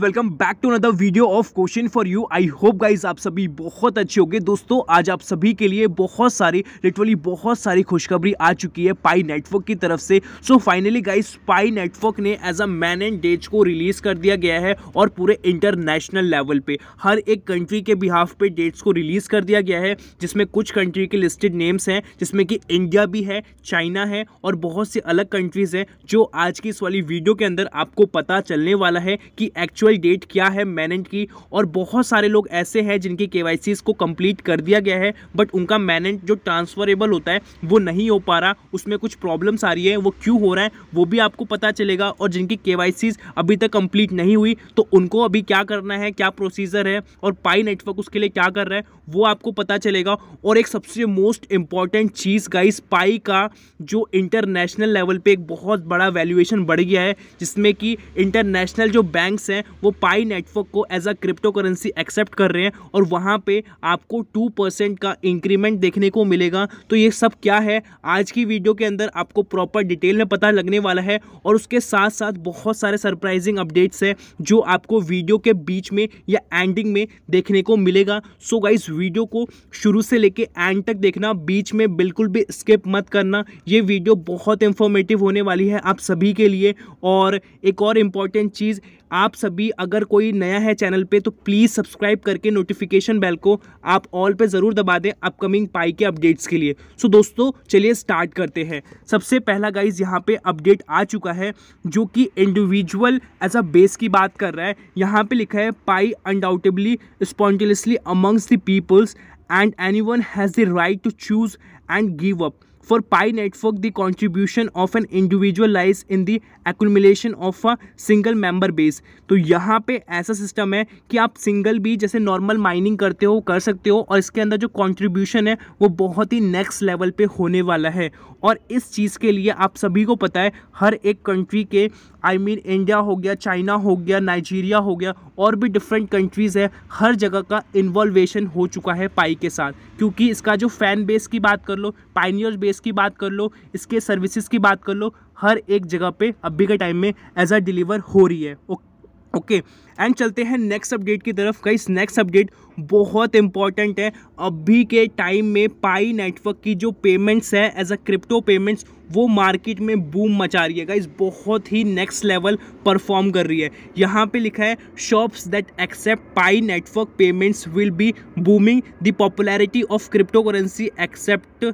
Welcome back to another video of question for you I hope guys आप सभी बहुत अच्छे होंगे दोस्तों आज आप सभी के लिए बहुत सारी लिटरली बहुत सारी खुशखबरी आ चुकी है पाई नेटवर्क की तरफ से so finally guys Pi network ने as a man and days को रिलीज कर दिया गया है और पूरे इंटरनेशनल लेवल पे हर एक कंट्री के बिहाफ पे डेट्स को रिलीज़ कर दिया गया है जिसमें कुछ कंट्री के लिस्टेड नेम्स हैं जिसमें कि इंडिया भी है चाइना है और बहुत सी अलग कंट्रीज़ हैं जो आज की इस वाली वीडियो के अंदर आपको पता चलने वाला है कि एक्चुअल डेट क्या है मैनेंट की और बहुत सारे लोग ऐसे हैं जिनकी के को कंप्लीट कर दिया गया है बट उनका मैनेंट जो ट्रांसफरेबल होता है वो नहीं हो पा रहा उसमें कुछ प्रॉब्लम्स आ रही है वो क्यों हो रहा है वो भी आपको पता चलेगा और जिनकी के अभी तक कंप्लीट नहीं हुई तो उनको अभी क्या करना है क्या प्रोसीजर है और पाई नेटवर्क उसके लिए क्या कर रहा है वो आपको पता चलेगा और एक सबसे मोस्ट इंपॉर्टेंट चीज़ गाइस पाई का जो इंटरनेशनल लेवल पे एक बहुत बड़ा वैल्यूएशन बढ़ गया है जिसमें कि इंटरनेशनल जो बैंक्स हैं वो पाई नेटवर्क को as a crypto cryptocurrency accept कर रहे हैं और वहाँ पे आपको टू परसेंट का इंक्रीमेंट देखने को मिलेगा तो ये सब क्या है आज की वीडियो के अंदर आपको प्रॉपर डिटेल में पता लगने वाला है और उसके साथ साथ बहुत सारे सरप्राइजिंग अपडेट्स हैं जो आपको वीडियो के बीच में या एंडिंग में देखने को मिलेगा सो गाइज वीडियो को शुरू से लेके एंड तक देखना बीच में बिल्कुल भी स्किप मत करना ये वीडियो बहुत इंफॉर्मेटिव होने वाली है आप सभी के लिए और एक और इम्पॉर्टेंट चीज़ आप सभी अगर कोई नया है चैनल पे तो प्लीज़ सब्सक्राइब करके नोटिफिकेशन बेल को आप ऑल पे ज़रूर दबा दें अपकमिंग पाई के अपडेट्स के लिए सो दोस्तों चलिए स्टार्ट करते हैं सबसे पहला गाइज यहाँ पे अपडेट आ चुका है जो कि इंडिविजुअल एज अ बेस की बात कर रहा है यहाँ पर लिखा है Pi undoubtedly spontaneously amongst the peoples and any one has the right to choose and give up for Pi network the contribution of an individual lies in the accumulation of a single member base तो यहाँ पे ऐसा system है कि आप single भी जैसे normal mining करते हो कर सकते हो और इसके अंदर जो कॉन्ट्रीब्यूशन है वो बहुत ही नेक्स्ट लेवल पे होने वाला है और इस चीज़ के लिए आप सभी को पता है हर एक कंट्री के I I mean mean, India हो गया चाइना हो गया नाइजीरिया हो गया और भी डिफरेंट कंट्रीज़ है हर जगह का इन्वॉल्वेशन हो चुका है पाई के साथ क्योंकि इसका जो फैन बेस की बात कर लो पाइनियर बेस प्राइस की बात कर लो इसके सर्विसेज की बात कर लो हर एक जगह पे अभी के टाइम में एज अ डिलीवर हो रही है ओके okay. एंड चलते हैं नेक्स्ट अपडेट की तरफ कई नेक्स्ट अपडेट बहुत इंपॉर्टेंट है अभी के टाइम में पाई नेटवर्क की जो पेमेंट्स है एज अ क्रिप्टो पेमेंट्स वो मार्केट में बूम मचा रही है गाइस बहुत ही नेक्स्ट लेवल परफॉर्म कर रही है यहाँ पे लिखा है shops that accept Pi network payments will be booming the popularity of cryptocurrency accept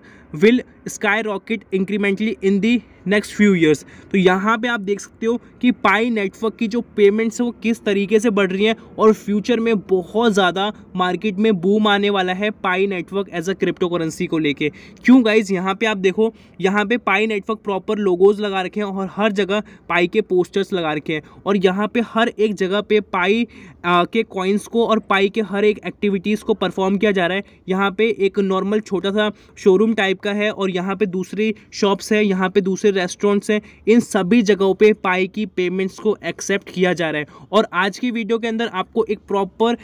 will skyrocket incrementally in the next few years तो यहाँ पे आप देख सकते हो कि पाई नेटवर्क की जो पेमेंट्स है वो किस तरीके तरीके से बढ़ रही है और फ्यूचर में बहुत ज़्यादा मार्केट में बूम आने वाला है Pi network as a crypto currency को लेके क्यों गाइज यहाँ पे आप देखो यहाँ पे पाई नेटवर्क प्रॉपर लोगोज लगा रखे हैं और हर जगह पाई के पोस्टर्स लगा रखे हैं और यहाँ पे हर एक जगह पे पाई के कॉइन्स को और पाई के हर एक एक्टिविटीज़ को परफॉर्म किया जा रहा है यहाँ पे एक नॉर्मल छोटा सा शोरूम टाइप का है और यहाँ पे दूसरी शॉप्स है यहाँ पे दूसरे रेस्टोरेंट्स हैं इन सभी जगहों पे पाई की पेमेंट्स को एक्सेप्ट किया जा रहा है और आज की वीडियो के अंदर आपको एक प्रॉपर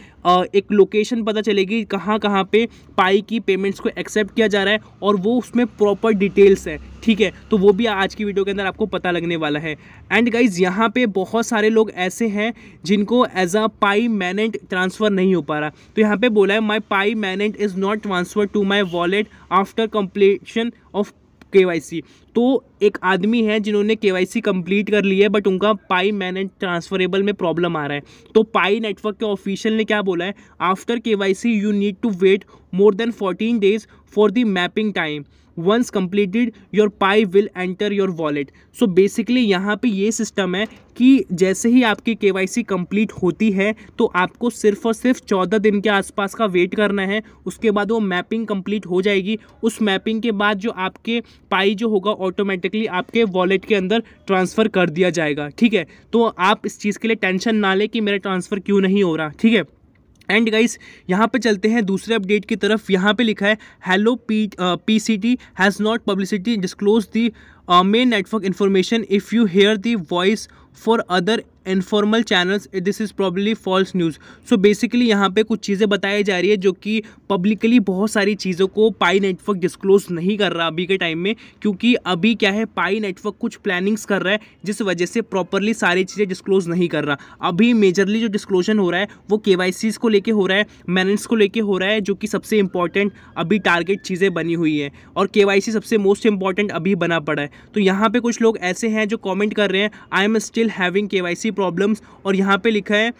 एक लोकेशन पता चलेगी कहाँ कहाँ पर पाई की पेमेंट्स को एक्सेप्ट किया जा रहा है और वो उसमें प्रॉपर डिटेल्स है ठीक है तो वो भी आज की वीडियो के अंदर आपको पता लगने वाला है एंड गाइज यहाँ पे बहुत सारे लोग ऐसे हैं जिनको as a Pi mainnet transfer नहीं हो पा रहा तो यहाँ पे बोला है my Pi mainnet is not transfer to my wallet after completion of के तो एक आदमी है जिन्होंने के वाई सी कंप्लीट कर ली है बट उनका पाई मैनेट ट्रांसफरेबल में प्रॉब्लम आ रहा है तो पाई नेटवर्क के ऑफिशियल ने क्या बोला है after K Y C you need to wait more than 14 days for the mapping time once completed your pie will enter your wallet so basically यहाँ पर ये सिस्टम है कि जैसे ही आपकी के वाई सी कम्प्लीट होती है तो आपको सिर्फ और सिर्फ चौदह दिन के आसपास का वेट करना है उसके बाद वो मैपिंग कम्प्लीट हो जाएगी उस मैपिंग के बाद जो आपके पाई जो होगा ऑटोमेटिकली आपके वॉलेट के अंदर ट्रांसफ़र कर दिया जाएगा ठीक है तो आप इस चीज़ के लिए टेंशन ना लें कि मेरा ट्रांसफ़र क्यों नहीं हो रहा ठीक है एंड गाइस यहाँ पे चलते हैं दूसरे अपडेट की तरफ यहाँ पे लिखा है hello P P C T has not publicity disclose the main network information if you hear the voice for other informal channels this is probably false news so basically यहाँ पे कुछ चीज़ें बताई जा रही है जो कि पब्लिकली बहुत सारी चीज़ों को पाई नेटवर्क डिस्क्लोज नहीं कर रहा अभी के टाइम में क्योंकि अभी क्या है पाई नेटवर्क कुछ प्लानिंग्स कर रहा है जिस वजह से प्रॉपरली सारी चीज़ें डिस्क्लोज नहीं कर रहा अभी मेजरली जो डिस्क्लोजन हो रहा है वो के को लेकर हो रहा है मैनेट्स को लेके हो रहा है जो कि सबसे इंपॉर्टेंट अभी टारगेट चीज़ें बनी हुई हैं और के सबसे मोस्ट इंपॉर्टेंट अभी बना पड़ा है तो यहाँ पर कुछ लोग ऐसे हैं जो कॉमेंट कर रहे हैं I am still having K problems और यहाँ पे लिखा है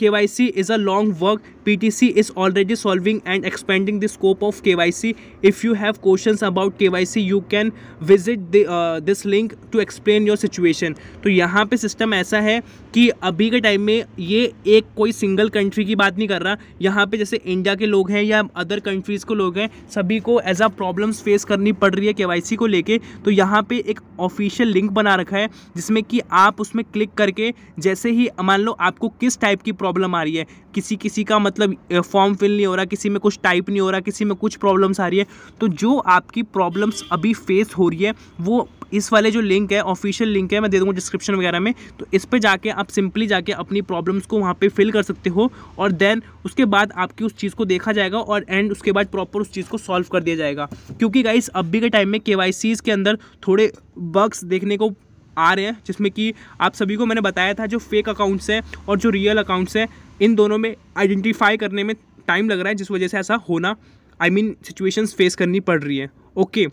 K Y C is a long work PTC is already solving and expanding the scope of KYC. If you have questions about KYC, you can visit the, uh, this link to explain your situation. तो यहाँ पर system ऐसा है कि अभी के time में ये एक कोई सिंगल कंट्री की बात नहीं कर रहा यहाँ पे जैसे इंडिया के लोग हैं या अदर कंट्रीज़ के लोग हैं सभी को as a problems फेस करनी पड़ रही है के को लेकर तो यहाँ पर एक ऑफिशियल लिंक बना रखा है जिसमें कि आप उसमें क्लिक करके जैसे ही मान लो आपको किस टाइप की प्रॉब्लम आ रही है किसी किसी का मतलब मतलब फॉर्म फिल नहीं हो रहा किसी में कुछ टाइप नहीं हो रहा किसी में कुछ प्रॉब्लम्स आ रही है तो जो आपकी प्रॉब्लम्स अभी फेस हो रही है वो इस वाले जो लिंक है ऑफिशियल लिंक है मैं दे दूँगा डिस्क्रिप्शन वगैरह में तो इस पर जाके आप सिंपली जाके अपनी प्रॉब्लम्स को वहाँ पर फिल कर सकते हो और देन उसके बाद आपकी उस चीज़ को देखा जाएगा और एंड उसके बाद प्रॉपर उस चीज़ को सॉल्व कर दिया जाएगा क्योंकि गाइस अभी के टाइम में के के अंदर थोड़े बग्स देखने को आ रहे हैं जिसमें कि आप सभी को मैंने बताया था जो फेक अकाउंट्स हैं और जो रियल अकाउंट्स हैं इन दोनों में आइडेंटिफाई करने में टाइम लग रहा है जिस वजह से ऐसा होना आई मीन सिचुएशंस फेस करनी पड़ रही है ओके okay,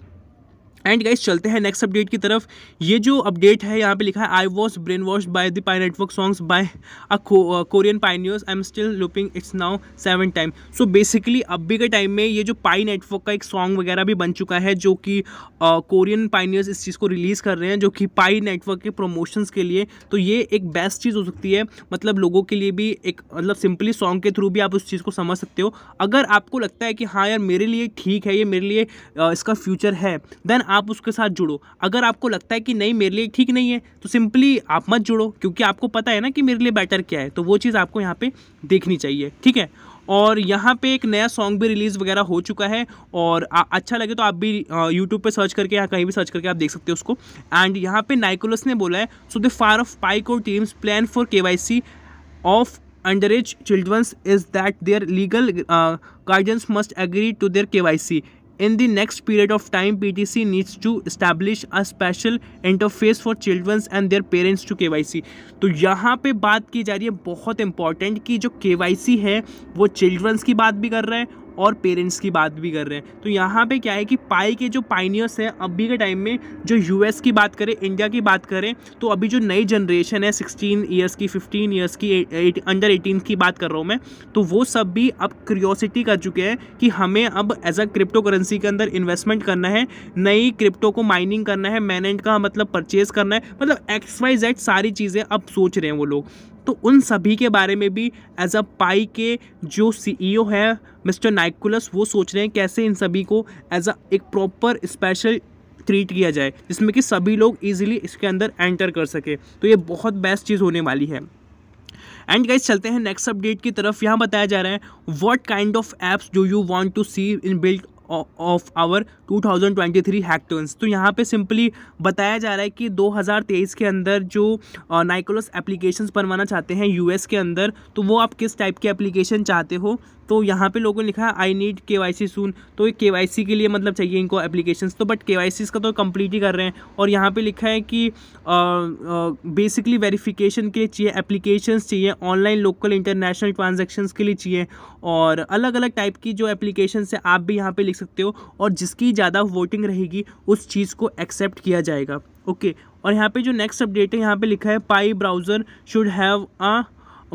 एंड गाइस चलते हैं नेक्स्ट अपडेट की तरफ ये जो अपडेट है यहाँ पे लिखा है I was brain wash by the Pi network songs by a Korean pioneers I am still looping it's now seven time so basically अभी के टाइम में ये जो पाई नेटवर्क का एक सॉन्ग वगैरह भी बन चुका है जो कि कोरियन uh, पाइनियर्स इस चीज़ को रिलीज़ कर रहे हैं जो कि पाई नेटवर्क के प्रमोशंस के लिए तो ये एक बेस्ट चीज़ हो सकती है मतलब लोगों के लिए भी एक मतलब सिंपली सॉन्ग के थ्रू भी आप उस चीज़ को समझ सकते हो अगर आपको लगता है कि हाँ यार मेरे लिए ठीक है ये मेरे लिए uh, इसका फ्यूचर है देन आप उसके साथ जुड़ो अगर आपको लगता है कि नहीं मेरे लिए ठीक नहीं है तो सिंपली आप मत जुड़ो क्योंकि आपको पता है ना कि मेरे लिए बेटर क्या है तो वो चीज़ आपको यहाँ पे देखनी चाहिए ठीक है और यहाँ पे एक नया सॉन्ग भी रिलीज़ वगैरह हो चुका है और आ, अच्छा लगे तो आप भी यूट्यूब पे सर्च करके या कहीं भी सर्च करके आप देख सकते हो उसको एंड यहाँ पे नाइकोलस ने बोला है सो द फार ऑफ पाइक और teams plan for K of under age childrens is that their legal guardians must agree to their K in the next period of time P T C needs to establish a special interface for childrens and their parents to K Y C तो यहाँ पर बात की जा रही है बहुत important कि जो के वाई सी है वो चिल्ड्रंस की बात भी कर रहे हैं और पेरेंट्स की बात भी कर रहे हैं तो यहाँ पे क्या है कि पाई के जो पाइनियर्स हैं अभी के टाइम में जो यूएस की बात करें इंडिया की बात करें तो अभी जो नई जनरेशन है सिक्सटीन ईयर्स की फिफ्टीन ईयर्स की अंडर एटीन की बात कर रहा हूँ मैं तो वो सब भी अब क्रियोसिटी कर चुके हैं कि हमें अब एज अ क्रिप्टो करेंसी के अंदर इन्वेस्टमेंट करना है नई क्रिप्टो को माइनिंग करना है मैनेंट का मतलब परचेज करना है मतलब एक्स वाई जेड सारी चीज़ें अब सोच रहे हैं वो लोग तो उन सभी के बारे में भी एज अ पाई के जो सीईओ e है मिस्टर नाइकुलस वो सोच रहे हैं कैसे इन सभी को एज अ एक प्रॉपर स्पेशल ट्रीट किया जाए जिसमें कि सभी लोग इजीली इसके अंदर एंटर कर सके तो ये बहुत बेस्ट चीज़ होने वाली है एंड गाइज चलते हैं नेक्स्ट अपडेट की तरफ यहाँ बताया जा रहा है what kind of apps do you want to see in build of our 2023 hackers तो यहाँ पे सिंपली बताया जा रहा है कि 2023 के अंदर जो नाइकोलस एप्लीकेशंस बनवाना चाहते हैं यूएस के अंदर तो वो आप किस टाइप के एप्लीकेशन चाहते हो तो यहाँ पे लोगों ने लिखा है आई नीड के वाई सी सून तो ये के वाई सी के लिए मतलब चाहिए इनको एप्लीकेशन तो बट के वाई सी इसका तो कम्प्लीट ही कर रहे हैं और यहाँ पर लिखा है कि बेसिकली वेरीफिकेशन के चाहिए एप्लीकेशन चाहिए ऑनलाइन लोकल इंटरनेशनल ट्रांजेक्शन्स के लिए चाहिए और अलग अलग टाइप की जो एप्लीकेशन है आप भी यहाँ पर लिख सकते हो और जिसकी ज़्यादा वोटिंग रहेगी उस चीज़ को एक्सेप्ट किया जाएगा ओके okay. और यहाँ पे जो नेक्स्ट अपडेट है यहाँ पे लिखा है Pi browser should have a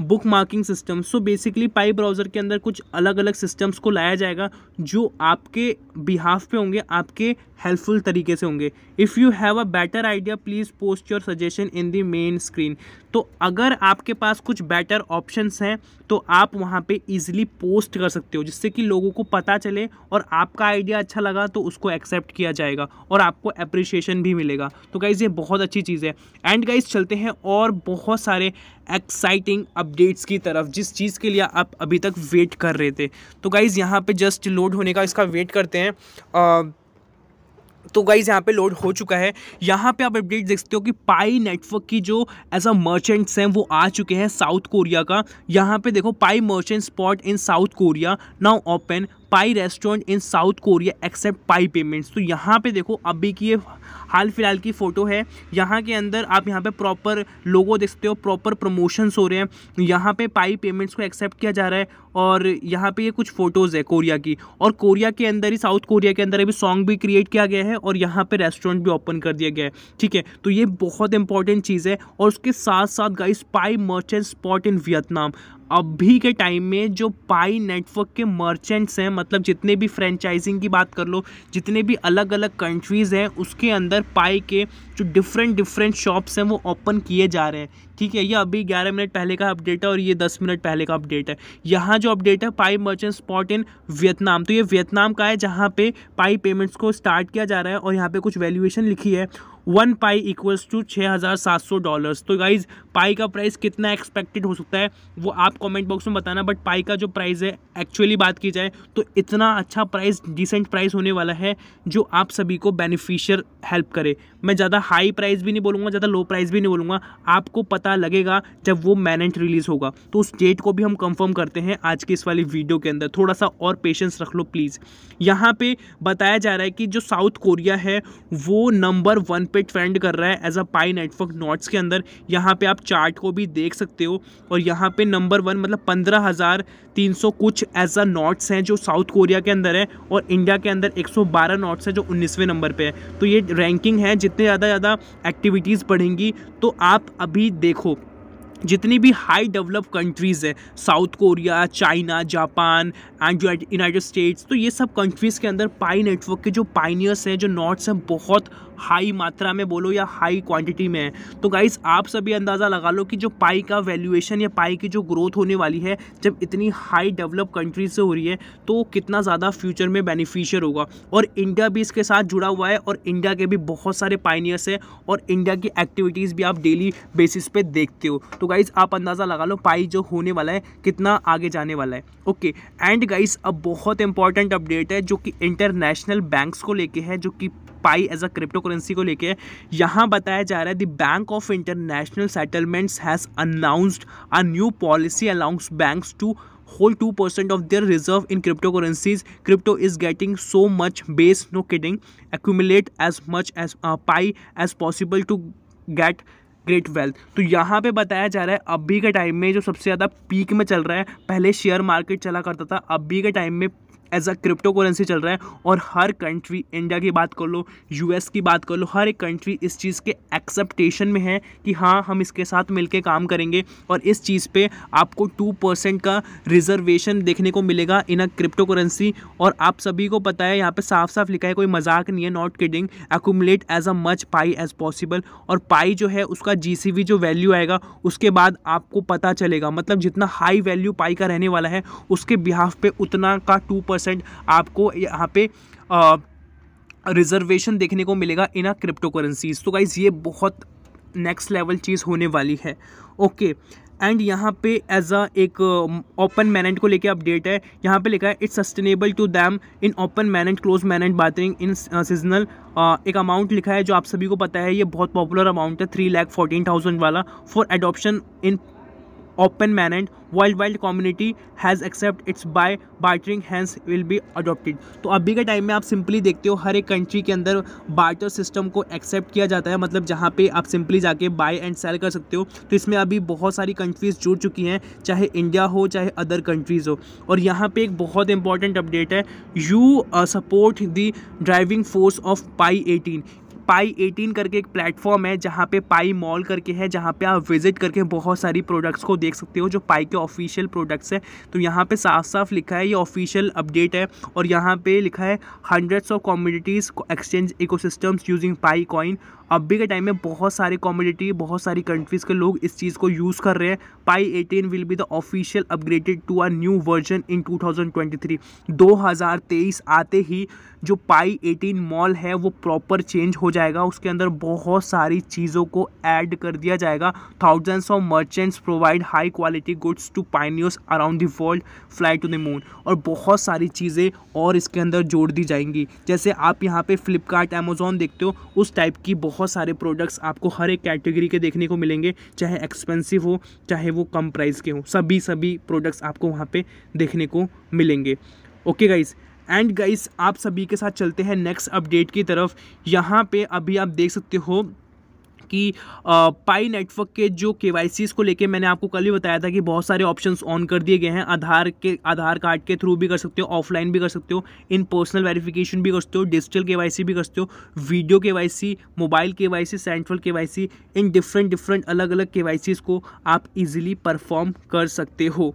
bookmarking system so basically Pi browser के अंदर कुछ अलग अलग सिस्टम्स को लाया जाएगा जो आपके बिहाफ पे होंगे आपके हेल्पफुल तरीके से होंगे if you have a better idea please post your suggestion in the main screen तो अगर आपके पास कुछ बेटर ऑप्शंस हैं तो आप वहाँ पे ईजिली पोस्ट कर सकते हो जिससे कि लोगों को पता चले और आपका आइडिया अच्छा लगा तो उसको एक्सेप्ट किया जाएगा और आपको अप्रिशिएशन भी मिलेगा तो गाइज़ ये बहुत अच्छी चीज़ है एंड गाइज़ चलते हैं और बहुत सारे एक्साइटिंग अपडेट्स की तरफ जिस चीज़ के लिए आप अभी तक वेट कर रहे थे तो गाइज़ यहाँ पे जस्ट लोड होने का इसका वेट करते हैं आ, तो गाइज़ यहाँ पे लोड हो चुका है यहाँ पे आप अपडेट देख सकते हो कि पाई नेटवर्क की जो एज अ मर्चेंट्स हैं वो आ चुके हैं साउथ कोरिया का यहाँ पे देखो Pi merchant spot in South Korea now open Pi restaurant in South Korea accept Pi payments तो यहाँ पे देखो अभी की ये हाल फिलहाल की फ़ोटो है यहाँ के अंदर आप यहाँ पे प्रॉपर लोगो देख सकते हो प्रॉपर प्रमोशंस हो रहे हैं यहाँ पे पाई पेमेंट्स को एक्सेप्ट किया जा रहा है और यहाँ पे ये कुछ फ़ोटोज़ है कोरिया की और कोरिया के अंदर ही साउथ कोरिया के अंदर अभी सॉन्ग भी क्रिएट किया गया है और यहाँ पर रेस्टोरेंट भी ओपन कर दिया गया है ठीक है तो ये बहुत इंपॉर्टेंट चीज़ है और उसके साथ साथ guys Pi merchant spot in Vietnam अभी के टाइम में जो पाई नेटवर्क के मर्चेंट्स हैं मतलब जितने भी फ्रेंचाइजिंग की बात कर लो जितने भी अलग अलग कंट्रीज़ हैं उसके अंदर पाई के जो डिफरेंट डिफरेंट शॉप्स हैं वो ओपन किए जा रहे हैं ठीक है ये अभी ग्यारह मिनट पहले का अपडेट है और ये दस मिनट पहले का अपडेट है यहाँ जो अपडेट है Pi merchant spot in Vietnam तो ये वियतनाम का है जहाँ पे पाई पेमेंट्स को स्टार्ट किया जा रहा है और यहाँ पर कुछ वैल्यूएशन लिखी है वन पाई इक्वल्स टू छः हज़ार सात सौ डॉलर्स तो गाइज पाई का प्राइस कितना एक्सपेक्टेड हो सकता है वो आप कमेंट बॉक्स में बताना बट पाई का जो प्राइस है एक्चुअली बात की जाए तो इतना अच्छा प्राइस डिसेंट प्राइस होने वाला है जो आप सभी को बेनिफिशियर हेल्प करे मैं ज़्यादा हाई प्राइस भी नहीं बोलूँगा ज़्यादा लो प्राइस भी नहीं बोलूँगा आपको पता लगेगा जब वो मैनेंट रिलीज़ होगा तो उस डेट को भी हम कंफर्म करते हैं आज के इस वाली वीडियो के अंदर थोड़ा सा और पेशेंस रख लो प्लीज़ यहाँ पे बताया जा रहा है कि जो साउथ कोरिया है वो नंबर वन पे ट्रेंड कर रहा है as a Pi network notes के अंदर यहाँ पे आप चार्ट को भी देख सकते हो और यहाँ पे नंबर वन मतलब पंद्रह हज़ार तीन सौ कुछ एज अ नोट्स हैं जो साउथ कोरिया के अंदर है और इंडिया के अंदर एक सौ बारह नोट्स हैं जो उन्नीसवें नंबर पर है तो ये रैंकिंग है जितने ज़्यादा ज़्यादा एक्टिविटीज़ बढ़ेंगी तो आप अभी देखो जितनी भी हाई डेवलप कंट्रीज़ है South Korea China Japan and United States तो ये सब कंट्रीज़ के अंदर पाई नेटवर्क के जो पाइनियर्स हैं जो नॉट्स हैं बहुत हाई मात्रा में बोलो या हाई क्वांटिटी में है तो गाइस आप सभी अंदाज़ा लगा लो कि जो पाई का वैल्यूएशन या पाई की जो ग्रोथ होने वाली है जब इतनी हाई डेवलप कंट्रीज से हो रही है तो कितना ज़्यादा फ्यूचर में बेनिफिशियर होगा और इंडिया भी इसके साथ जुड़ा हुआ है और इंडिया के भी बहुत सारे पाइनियर्स हैं और इंडिया की एक्टिविटीज़ भी आप डेली बेसिस पर देखते हो तो गाइज़ आप अंदाज़ा लगा लो पाई जो होने वाला है कितना आगे जाने वाला है ओके एंड गाइस अब बहुत इंपॉर्टेंट अपडेट है जो कि इंटरनेशनल बैंक्स को लेके है जो कि Pi as a crypto currency को लेके यहाँ बताया जा रहा है the Bank of International Settlements has announced a new policy allows banks to hold two percent of their reserve in crypto currencies crypto is getting so much base no kidding accumulate as much as Pi as possible to get great wealth तो यहाँ पे बताया जा रहा है अभी के time में जो सबसे ज़्यादा पीक में चल रहा है पहले शेयर मार्केट चला करता था अभी के टाइम में एज अ क्रिप्टो करेंसी चल रहा है और हर कंट्री इंडिया की बात कर लो यूएस की बात कर लो हर एक कंट्री इस चीज़ के एक्सेप्टेशन में है कि हाँ हम इसके साथ मिलकर काम करेंगे और इस चीज़ पर आपको टू परसेंट का रिजर्वेशन देखने को मिलेगा इन अ क्रिप्टो करेंसी और आप सभी को पता है यहाँ पर साफ साफ लिखा है कोई मजाक नहीं है not kidding accumulate as a much Pi as possible और पाई जो है उसका जी जो वैल्यू आएगा उसके बाद आपको पता चलेगा मतलब जितना हाई वैल्यू पाई का रहने वाला है उसके बिहाफ पे उतना का टू परसेंट आपको यहाँ पे रिजर्वेशन देखने को मिलेगा इन अ क्रिप्टो करेंसीज तो गाइज़ ये बहुत नेक्स्ट लेवल चीज़ होने वाली है ओके एंड यहाँ पे एज अ एक ओपन मैनेज को लेके अपडेट है यहाँ पे लिखा है it's sustainable to them in open manage close manage bartering in seasonal एक अमाउंट लिखा है जो आप सभी को पता है ये बहुत पॉपुलर अमाउंट है थ्री लैख फोर्टीन थाउजेंड वाला for adoption in man and world wide community has accept it's by bartering hence will be adopted तो अभी के टाइम में आप सिंपली देखते हो हर एक कंट्री के अंदर बार्टर सिस्टम को एक्सेप्ट किया जाता है मतलब जहाँ पे आप सिंपली जाके बाय एंड सेल कर सकते हो तो इसमें अभी बहुत सारी कंट्रीज़ जुड़ चुकी हैं चाहे इंडिया हो चाहे अदर कंट्रीज़ हो और यहाँ पर एक बहुत इंपॉर्टेंट अपडेट है you support the driving force of Pi eighteen Pi eighteen करके एक प्लेटफॉर्म है जहाँ पे पाई मॉल करके है जहाँ पे आप विजिट करके बहुत सारी प्रोडक्ट्स को देख सकते हो जो पाई के ऑफिशियल प्रोडक्ट्स हैं तो यहाँ पे साफ साफ लिखा है ये ऑफिशियल अपडेट है और यहाँ पे लिखा है hundreds of communities exchange ecosystems using Pi coin अभी के टाइम में बहुत सारी कॉमोडिटी बहुत सारी कंट्रीज़ के लोग इस चीज़ को यूज़ कर रहे हैं Pi eighteen will be the official upgraded to a new version in 2023 2023 आते ही जो पाई 18 मॉल है वो प्रॉपर चेंज हो जाएगा उसके अंदर बहुत सारी चीज़ों को ऐड कर दिया जाएगा thousands of merchants provide high quality goods to pioneers around the world fly to the moon और बहुत सारी चीज़ें और इसके अंदर जोड़ दी जाएंगी जैसे आप यहाँ पे फ्लिपकार्ट अमेजोन देखते हो उस टाइप की बहुत बहुत सारे प्रोडक्ट्स आपको हर एक कैटेगरी के देखने को मिलेंगे चाहे एक्सपेंसिव हो चाहे वो कम प्राइस के हों सभी सभी प्रोडक्ट्स आपको वहाँ पे देखने को मिलेंगे ओके गाइज़ एंड गाइस आप सभी के साथ चलते हैं नेक्स्ट अपडेट की तरफ यहाँ पे अभी आप देख सकते हो कि पाई नेटवर्क के जो के को लेके मैंने आपको कल ही बताया था कि बहुत सारे ऑप्शंस ऑन कर दिए गए हैं आधार के आधार कार्ड के थ्रू भी कर सकते हो ऑफलाइन भी कर सकते हो इन पर्सनल वेरिफिकेशन भी कर सकते हो डिजिटल के भी कर सकते हो वीडियो के मोबाइल के सेंट्रल के इन डिफरेंट डिफरेंट अलग अलग के को आप इजीली परफॉर्म कर सकते हो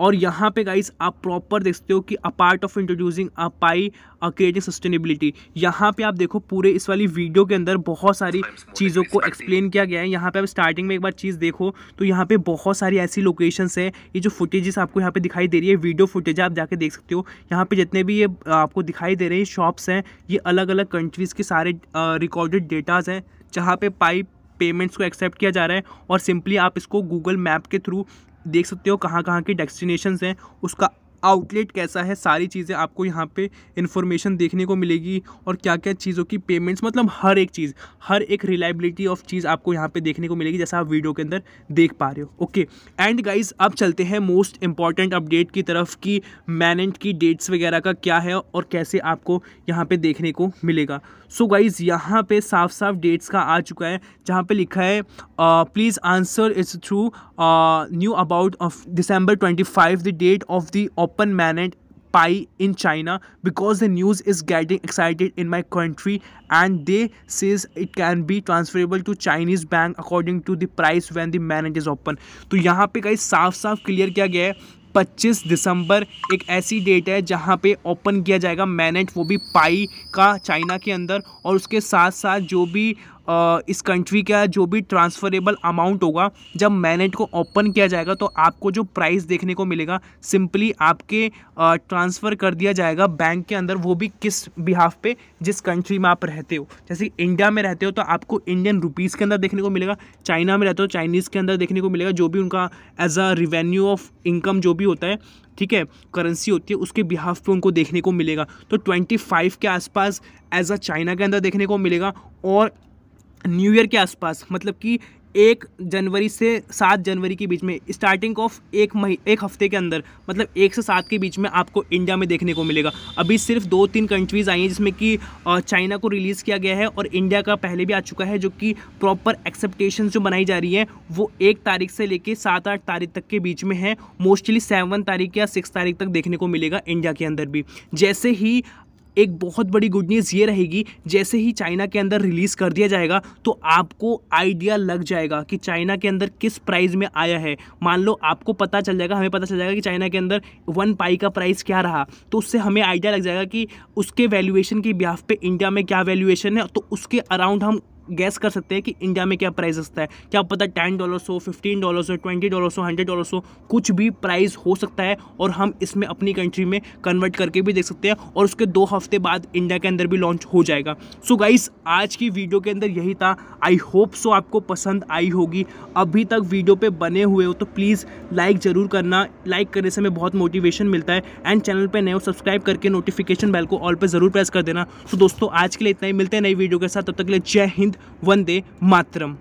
और यहाँ पे गाइस आप प्रॉपर देख सकते हो कि a part of introducing a Pi creating sustainability यहाँ पे आप देखो पूरे इस वाली वीडियो के अंदर बहुत सारी चीज़ों को एक्सप्लेन किया गया है यहाँ पे आप स्टार्टिंग में एक बार चीज़ देखो तो यहाँ पे बहुत सारी ऐसी लोकेशंस है ये जो फुटेजेस आपको यहाँ पे दिखाई दे रही है वीडियो फुटेज आप जाके देख सकते हो यहाँ पे जितने भी ये आपको दिखाई दे रहे हैं शॉप्स हैं ये अलग अलग कंट्रीज़ के सारे रिकॉर्डेड डेटाज़ हैं जहाँ पे पाइप पेमेंट्स को एक्सेप्ट किया जा रहा है और सिंपली आप इसको गूगल मैप के थ्रू देख सकते हो कहाँ कहाँ की डेस्टिनेशंस हैं उसका आउटलेट कैसा है सारी चीज़ें आपको यहाँ पे इन्फॉर्मेशन देखने को मिलेगी और क्या क्या चीज़ों की पेमेंट्स मतलब हर एक चीज़ हर एक रिलायबिलिटी ऑफ चीज़ आपको यहाँ पे देखने को मिलेगी जैसा आप वीडियो के अंदर देख पा रहे हो ओके एंड गाइज अब चलते हैं मोस्ट इंपॉर्टेंट अपडेट की तरफ कि मैनेंट की डेट्स वगैरह का क्या है और कैसे आपको यहाँ पर देखने को मिलेगा सो गाइज़ यहाँ पर साफ साफ डेट्स का आ चुका है जहाँ पर लिखा है please answer is through new about of December twenty five the date of the open managed pie in china because the news is getting excited in my country and they says it can be transferable to chinese bank according to the price when the manage is open तो यहाँ पे कई साफ साफ clear किया गया है 25 दिसंबर एक ऐसी डेट है जहाँ पे ओपन किया जाएगा मैनेट वो भी पाई का चाइना के अंदर और उसके साथ साथ जो भी इस कंट्री का जो भी ट्रांसफरेबल अमाउंट होगा जब मैनेट को ओपन किया जाएगा तो आपको जो प्राइस देखने को मिलेगा सिंपली आपके ट्रांसफ़र कर दिया जाएगा बैंक के अंदर वो भी किस बिहाफ पे जिस कंट्री में आप रहते हो जैसे इंडिया में रहते हो तो आपको इंडियन रुपीज़ के अंदर देखने को मिलेगा चाइना में रहते हो चाइनीज़ के अंदर देखने को मिलेगा जो भी उनका as a revenue of income जो भी होता है ठीक है करेंसी होती है उसके बिहाफ पे उनको देखने को मिलेगा तो 25 के आसपास एज अ चाइना के अंदर देखने को मिलेगा और न्यू ईयर के आसपास मतलब कि एक जनवरी से सात जनवरी के बीच में स्टार्टिंग ऑफ एक मही एक हफ्ते के अंदर मतलब एक से सात के बीच में आपको इंडिया में देखने को मिलेगा अभी सिर्फ दो तीन कंट्रीज़ आई हैं जिसमें कि चाइना को रिलीज़ किया गया है और इंडिया का पहले भी आ चुका है जो कि प्रॉपर एक्सेप्टेशन जो बनाई जा रही है वो एक तारीख से लेकर सात आठ तारीख तक के बीच में है मोस्टली सेवन तारीख या सिक्स तारीख तक देखने को मिलेगा इंडिया के अंदर भी जैसे ही एक बहुत बड़ी गुड न्यूज़ ये रहेगी जैसे ही चाइना के अंदर रिलीज़ कर दिया जाएगा तो आपको आइडिया लग जाएगा कि चाइना के अंदर किस प्राइस में आया है मान लो आपको पता चल जाएगा हमें पता चल जाएगा कि चाइना के अंदर वन पाई का प्राइस क्या रहा तो उससे हमें आइडिया लग जाएगा कि उसके वैल्यूएशन के ब्याह पे इंडिया में क्या वैल्यूएशन है तो उसके अराउंड हम गैस कर सकते हैं कि इंडिया में क्या प्राइस सस्ता है क्या पता टेन डॉलर्स हो फिफ्टीन डॉलर्स हो ट्वेंटी डॉलर्स हो हंड्रेड डॉलर्स हो कुछ भी प्राइस हो सकता है और हम इसमें अपनी कंट्री में कन्वर्ट करके भी देख सकते हैं और उसके दो हफ्ते बाद इंडिया के अंदर भी लॉन्च हो जाएगा सो so गाइस आज की वीडियो के अंदर यही था आई होप सो आपको पसंद आई होगी अभी तक वीडियो पर बने हुए हो तो प्लीज़ लाइक ज़रूर करना लाइक करने से हमें बहुत मोटिवेशन मिलता है एंड चैनल पर नए हो सब्सक्राइब करके नोटिफिकेशन बेल को ऑल पर ज़रूर प्रेस कर देना सो so दोस्तों आज के लिए इतना ही मिलते हैं नई वीडियो के साथ तब तक के लिए जय हिंद वंदे मातरम